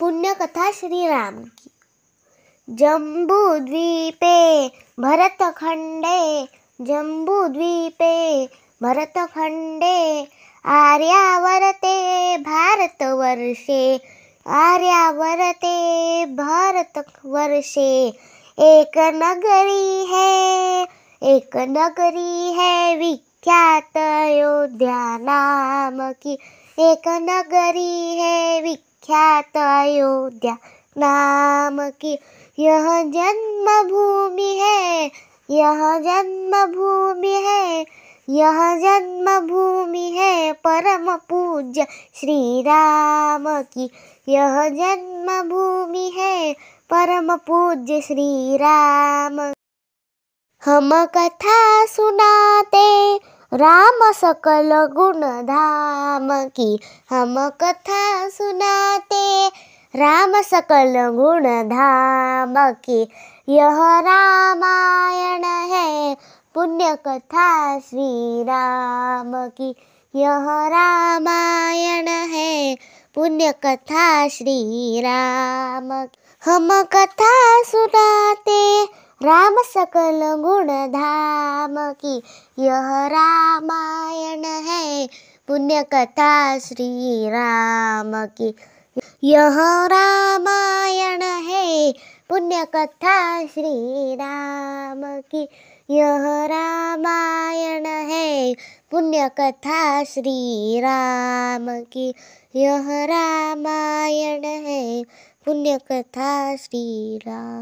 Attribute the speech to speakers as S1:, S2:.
S1: पुण्य कथा श्री राम की जम्बूद्वीपे द्वीपे जम्बूद्वीपे खंडे आर्यावरते वर्षे आर्यावरते वर्षे एक नगरी है एक नगरी है विख्यात अयोध्या नाम की एक नगरी है विख्यात ख्यात अयोध्या नाम की यह जन्म भूमि है यह जन्म भूमि है यह जन्म भूमि है परम पूज्य श्री राम की यह जन्म भूमि है परम पूज्य श्री राम हम कथा सुनाते राम सकल गुण धाम की हम कथा सुनाते राम सकल गुण धाम की यह रामायण है पुण्य कथा श्री राम की यह रामायण है पुण्य कथा श्री राम हम कथा सुना सकल गुण धाम की यह रामायण है पुण्य कथा श्री राम की यह रामायण है पुण्य कथा श्री राम की यह रामायण है पुण्य कथा श्री राम की यह रामायण है पुण्य कथा श्री राम